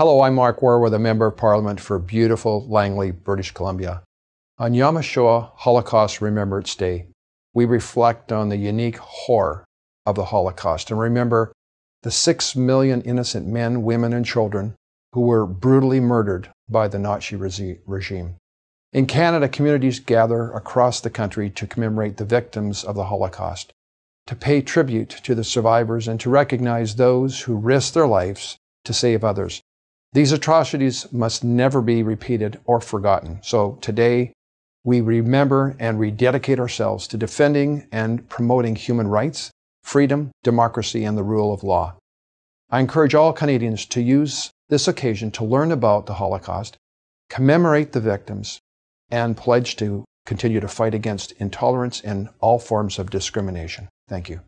Hello, I'm Mark Warwood, a Member of Parliament for beautiful Langley, British Columbia. On Hashoah, Holocaust Remembrance Day, we reflect on the unique horror of the Holocaust and remember the six million innocent men, women, and children who were brutally murdered by the Nazi regime. In Canada, communities gather across the country to commemorate the victims of the Holocaust, to pay tribute to the survivors, and to recognize those who risked their lives to save others. These atrocities must never be repeated or forgotten. So today, we remember and rededicate ourselves to defending and promoting human rights, freedom, democracy, and the rule of law. I encourage all Canadians to use this occasion to learn about the Holocaust, commemorate the victims, and pledge to continue to fight against intolerance and all forms of discrimination. Thank you.